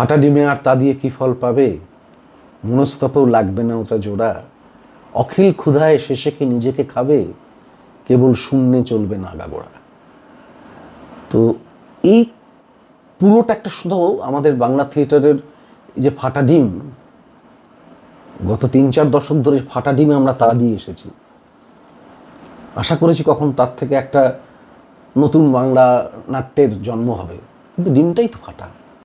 ফাটা ডিমে আর তা দিয়ে কি ফল পাবে মনস্তপেও লাগবে না ওটা জোড়া অখিল ক্ষুধায় শেষে কি নিজেকে খাবে কেবল শূন্যে চলবে গাগোড়া তো এই পুরোটা একটা শুধু আমাদের বাংলা থিয়েটারের যে ফাটা ডিম গত তিন চার দশক ধরে ফাটা ডিমে আমরা তা দিয়ে এসেছি আশা করেছি কখন তার থেকে একটা নতুন বাংলা নাট্যের জন্ম হবে কিন্তু ডিমটাই তো ফাটা